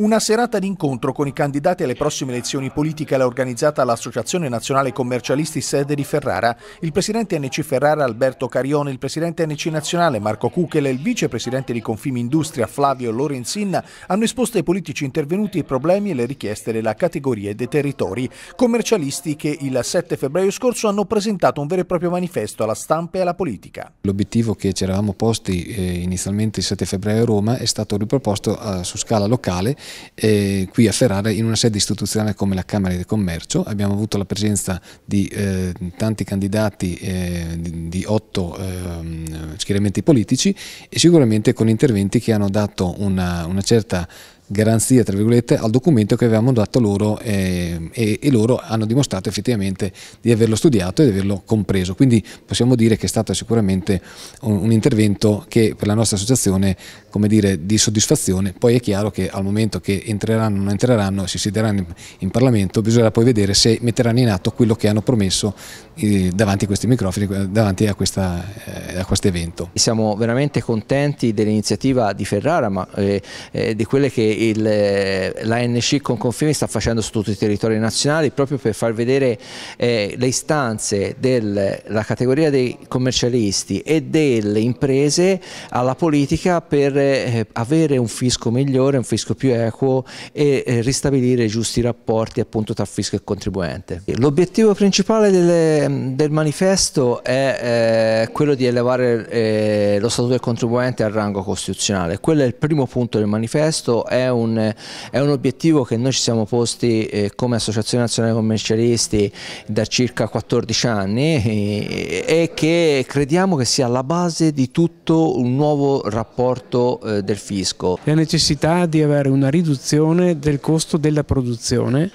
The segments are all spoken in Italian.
Una serata d'incontro con i candidati alle prossime elezioni politiche l'ha organizzata l'Associazione Nazionale Commercialisti sede di Ferrara. Il presidente NC Ferrara Alberto Carione, il presidente NC Nazionale Marco Kuchel e il vicepresidente di Confimi Industria Flavio Lorenzin hanno esposto ai politici intervenuti i problemi e le richieste della categoria e dei territori. Commercialisti che il 7 febbraio scorso hanno presentato un vero e proprio manifesto alla stampa e alla politica. L'obiettivo che ci eravamo posti eh, inizialmente il 7 febbraio a Roma è stato riproposto eh, su scala locale eh, qui a Ferrara in una sede istituzionale come la Camera di Commercio. Abbiamo avuto la presenza di eh, tanti candidati eh, di, di, otto ehm, schieramenti politici e sicuramente con interventi che hanno dato una, una certa garanzia tra virgolette al documento che avevamo dato loro eh, e, e, loro hanno dimostrato effettivamente di averlo studiato e di averlo compreso quindi possiamo dire che è stato sicuramente un, un intervento che per la nostra associazione come dire di soddisfazione poi è chiaro che al momento che entreranno o non entreranno si siederanno in, in, Parlamento bisognerà poi vedere se metteranno in atto quello che hanno promesso eh, davanti a questi microfoni eh, davanti a, questa, eh, a questo evento siamo veramente contenti dell'iniziativa di Ferrara ma eh, eh, di quelle che l'ANC eh, con Confini sta facendo su tutti i territori nazionali proprio per far vedere eh, le istanze della categoria dei commercialisti e delle imprese alla politica per eh, avere un fisco migliore, un fisco più equo e eh, ristabilire i giusti rapporti appunto tra fisco e contribuente. L'obiettivo principale del, del, manifesto è eh, quello di elevare eh, lo statuto del contribuente al rango costituzionale, quello è il primo punto del manifesto, è è un, è un, obiettivo che noi ci siamo posti eh, come Associazione Nazionale Commercialisti da circa 14 anni e, eh, e, che crediamo che sia la base di tutto un nuovo rapporto eh, del fisco. La necessità di avere una riduzione del costo della produzione,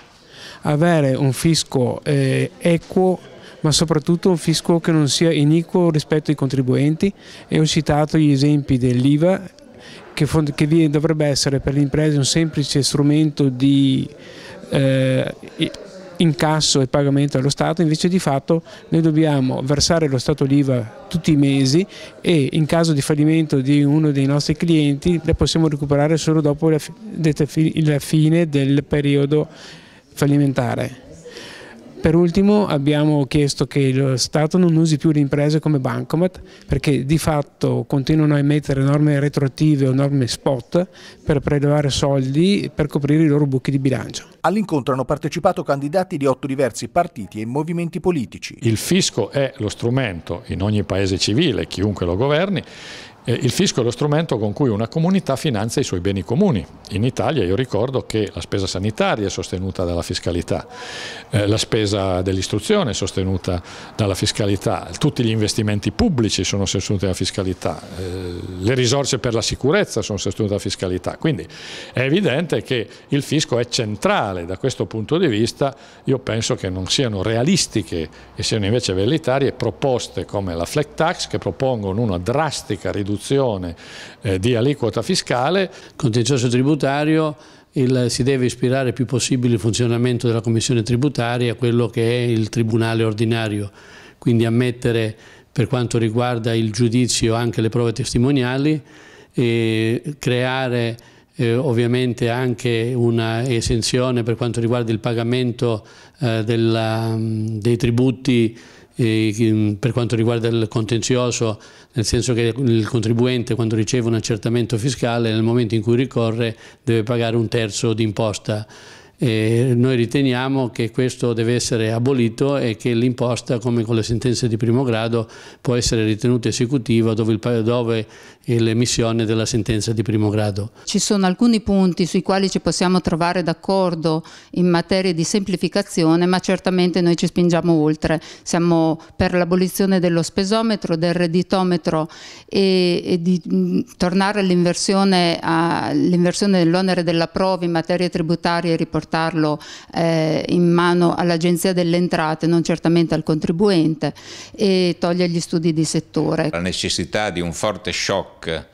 avere un fisco eh, equo ma soprattutto un fisco che non sia iniquo rispetto ai contribuenti e ho citato gli esempi dell'IVA che, che dovrebbe essere per le imprese un semplice strumento di eh, incasso e pagamento allo Stato, invece di fatto noi dobbiamo versare lo Stato l'IVA tutti i mesi e in caso di fallimento di uno dei nostri clienti la possiamo recuperare solo dopo la fine del periodo fallimentare. Per ultimo abbiamo chiesto che lo Stato non usi più le imprese come bancomat perché di fatto continuano a emettere norme retroattive o norme spot per prelevare soldi per coprire i loro buchi di bilancio. All'incontro hanno partecipato candidati di otto diversi partiti e movimenti politici. Il fisco è lo strumento in ogni paese civile, chiunque lo governi, il fisco è lo strumento con cui una comunità finanzia i suoi beni comuni. In Italia io ricordo che la spesa sanitaria è sostenuta dalla fiscalità, eh, la spesa dell'istruzione è sostenuta dalla fiscalità, tutti gli investimenti pubblici sono sostenuti dalla fiscalità, eh, le risorse per la sicurezza sono sostenute dalla fiscalità. Quindi è evidente che il fisco è centrale da questo punto di vista. Io penso che non siano realistiche e siano invece velitarie proposte come la flat tax che propongono una drastica riduzione riduzione eh, di aliquota fiscale. Contenzioso tributario il, si deve ispirare il più possibile il funzionamento della Commissione tributaria a quello che è il Tribunale ordinario, quindi ammettere per quanto riguarda il giudizio anche le prove testimoniali e creare eh, ovviamente anche un'esenzione per quanto riguarda il pagamento eh, della, dei tributi Ehm, per quanto riguarda il contenzioso, nel senso che il contribuente quando riceve un accertamento fiscale nel momento in cui ricorre deve pagare un terzo di imposta e noi riteniamo che questo deve essere abolito e che l'imposta, come con le sentenze di primo grado, può essere ritenuta esecutiva dove, il, dove è l'emissione della sentenza di primo grado. Ci sono alcuni punti sui quali ci possiamo trovare d'accordo in materia di semplificazione, ma certamente noi ci spingiamo oltre. Siamo per l'abolizione dello spesometro, del redditometro e, e di mh, tornare all'inversione dell'onere della prova in materia tributaria e riportata portarlo eh, in mano all'Agenzia delle Entrate, non certamente al contribuente, e toglie gli studi di settore. La necessità di un forte shock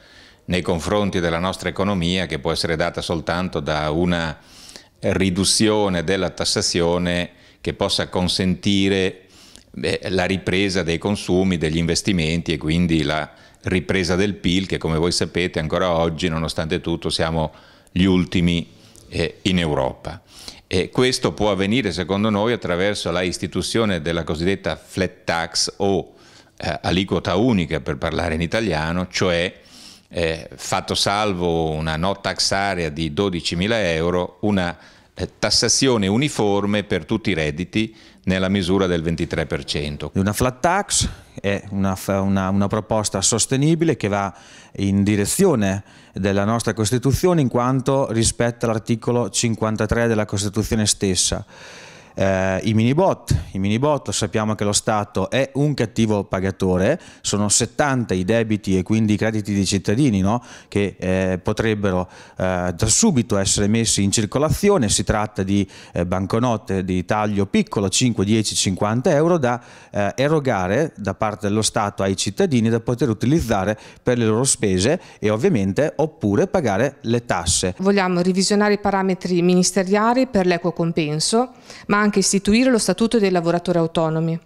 nei confronti della nostra economia che può essere data soltanto da una riduzione della tassazione che possa consentire beh, la ripresa dei consumi, degli investimenti e quindi la ripresa del PIL che come voi sapete ancora oggi nonostante tutto siamo gli ultimi eh, in Europa. E questo può avvenire secondo noi attraverso la istituzione della cosiddetta flat tax o eh, aliquota unica per parlare in italiano, cioè eh, fatto salvo una no tax area di 12.000 euro, una eh, tassazione uniforme per tutti i redditi nella misura del 23%. Una flat tax è una, una, una, proposta sostenibile che va in direzione della nostra Costituzione in quanto rispetta l'articolo 53 della Costituzione stessa eh, i minibot. I mini sappiamo che lo Stato è un cattivo pagatore, sono 70 i debiti e quindi i crediti dei cittadini no? che eh, potrebbero eh, da subito essere messi in circolazione, si tratta di eh, banconote di taglio piccolo 5, 10, 50 euro da eh, erogare da parte dello Stato ai cittadini da poter utilizzare per le loro spese e ovviamente oppure pagare le tasse. Vogliamo revisionare i parametri ministeriali per l'equo compenso, ma anche anche istituire lo Statuto dei lavoratori autonomi,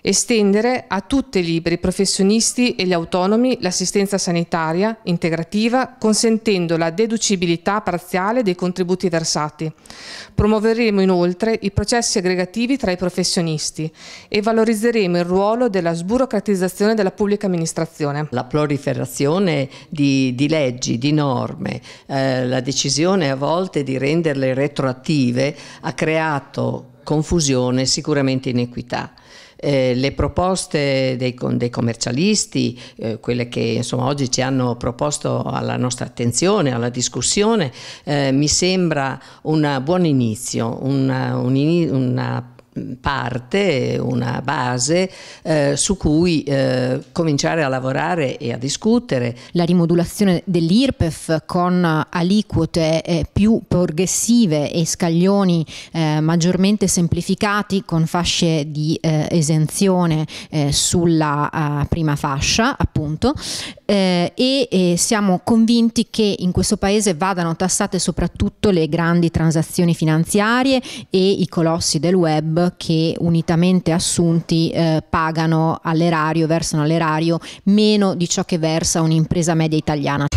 estendere a tutti i liberi professionisti e gli autonomi l'assistenza sanitaria integrativa consentendo la deducibilità parziale dei contributi versati. Promuoveremo inoltre i processi aggregativi tra i professionisti e valorizzeremo il ruolo della sburocratizzazione della pubblica amministrazione. La proliferazione di, di leggi, di norme, eh, la decisione a volte di renderle retroattive ha creato confusione, sicuramente inequità. Eh, le proposte dei, dei commercialisti, eh, quelle che insomma, oggi ci hanno proposto alla nostra attenzione, alla discussione, eh, mi sembra un buon inizio, una, un, una parte, una base eh, su cui eh, cominciare a lavorare e a discutere. La rimodulazione dell'IRPEF con aliquote eh, più progressive e scaglioni eh, maggiormente semplificati con fasce di eh, esenzione sulla prima fascia, appunto, e siamo convinti che in questo paese vadano tassate soprattutto le grandi transazioni finanziarie e i colossi del web che unitamente assunti eh, pagano all'erario, versano all'erario meno di ciò che versa un'impresa media italiana